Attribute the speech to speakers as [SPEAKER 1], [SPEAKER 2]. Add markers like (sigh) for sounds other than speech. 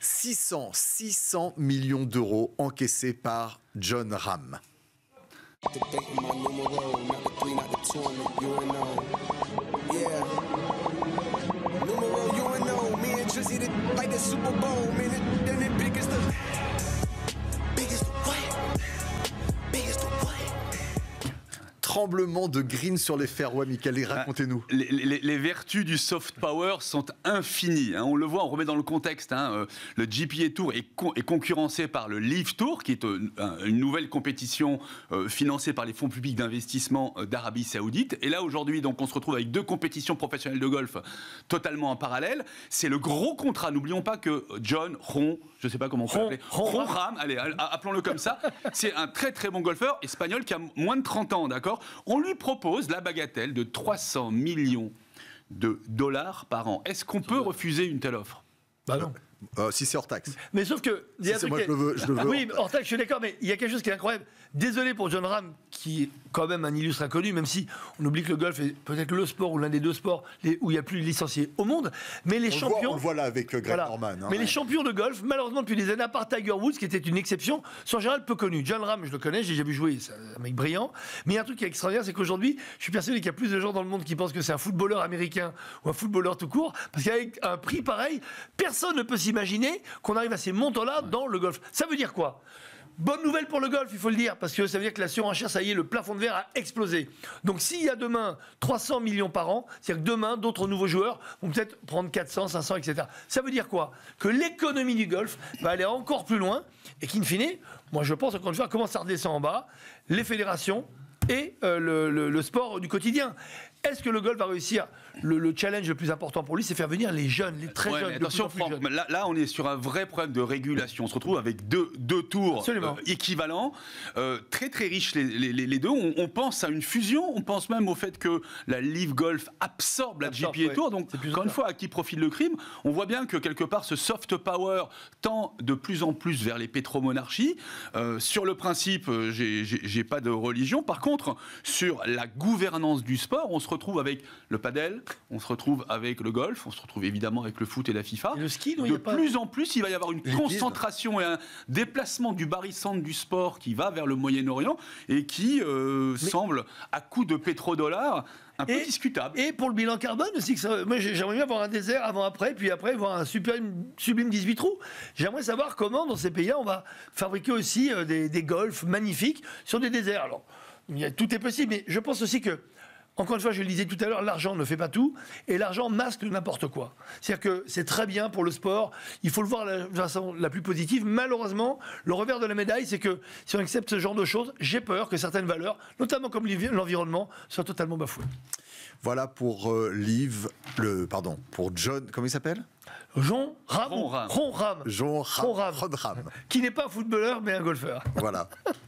[SPEAKER 1] 600, 600 millions d'euros encaissés par John Ram.
[SPEAKER 2] tremblement de green sur les fairways, Michael, racontez-nous.
[SPEAKER 1] Ah, les, vertus du soft power sont infinies. Hein. On le voit, on remet dans le contexte. Hein. Euh, le GPA Tour est, est, concurrencé par le Leaf Tour, qui est euh, une, nouvelle compétition euh, financée par les fonds publics d'investissement d'Arabie Saoudite. Et là, aujourd'hui, donc, on se retrouve avec deux compétitions professionnelles de golf totalement en parallèle. C'est le gros contrat. N'oublions pas que John Ron, je ne sais pas comment on peut Ron, Ram, allez, appelons-le comme ça, c'est un très très bon golfeur espagnol qui a moins de 30 ans, d'accord on lui propose la bagatelle de 300 millions de dollars par an.
[SPEAKER 2] Est-ce qu'on peut refuser une telle offre Bah non.
[SPEAKER 1] Euh, euh, si c'est hors taxe.
[SPEAKER 2] Mais sauf que. C'est moi, qui... Je le veux ah oui, hors taxe, je suis d'accord, mais il y a quelque chose qui est incroyable. Désolé pour John Ram, qui est quand même un illustre inconnu, même si on oublie que le golf est peut-être le sport ou l'un des deux sports où il y a plus de licenciés au monde. Mais les champions. Le on voit là avec euh, Greg Norman. Hein. mais les champions de golf, malheureusement, depuis des années, à part Tiger Woods, qui était une exception, sont en général peu connus. John Ram, je le connais, j'ai déjà vu jouer, c'est un mec brillant. Mais un truc qui est extraordinaire, c'est qu'aujourd'hui, je suis persuadé qu'il y a plus de gens dans le monde qui pensent que c'est un footballeur américain ou un footballeur tout court, parce qu'avec un prix pareil, personne ne peut s'imaginer qu'on arrive à ces montants-là dans le golf. Ça veut dire quoi Bonne nouvelle pour le golf, il faut le dire, parce que ça veut dire que la surenchère, ça y est, le plafond de verre a explosé. Donc s'il y a demain 300 millions par an, c'est-à-dire que demain, d'autres nouveaux joueurs vont peut-être prendre 400, 500, etc. Ça veut dire quoi Que l'économie du golf va aller encore plus loin et qu'in fine, moi je pense, encore une fois, comment ça redescend en bas, les fédérations et euh, le sport du quotidien. Est-ce que le golf va réussir le, challenge le plus important pour lui, c'est faire venir les jeunes, les très jeunes. Attention,
[SPEAKER 1] Là, on est sur un vrai problème de régulation. On se retrouve avec deux, deux tours euh, équivalents, euh, très très riches les, deux. On, pense à une fusion, on pense même au fait que la Live Golf absorbe la GP et Tour. Donc, encore une fois, à qui profite le crime On voit bien que quelque part, ce soft power tend de plus en plus vers les pétromonarchies. Euh, sur le principe, j'ai pas de religion. Par contre, sur la gouvernance du sport, on se retrouve on retrouve avec le padel, on se retrouve avec le golf, on se retrouve évidemment avec le foot et la FIFA. le ski, De plus en plus, il va y avoir une concentration et un déplacement du barycentre du sport qui va vers le Moyen-Orient et qui euh, semble,
[SPEAKER 2] à coup de pétrodollars, un peu discutable. Et pour le bilan carbone aussi, j'aimerais bien voir un désert avant-après, puis après voir un sublime, sublime 18 trous. J'aimerais savoir comment dans ces pays-là on va fabriquer aussi euh, des, des golfs magnifiques sur des déserts. Alors, tout est possible, mais je pense aussi que encore une fois, je le disais tout à l'heure, l'argent ne fait pas tout et l'argent masque n'importe quoi. C'est-à-dire que c'est très bien pour le sport, il faut le voir de la façon la plus positive. Malheureusement, le revers de la médaille, c'est que si on accepte ce genre de choses, j'ai peur que certaines valeurs, notamment comme l'environnement, soient totalement bafouées. Voilà pour euh, le pardon, pour John, comment il s'appelle Jean Ram, Ram. Qui n'est pas un footballeur mais un golfeur. Voilà. (laughs)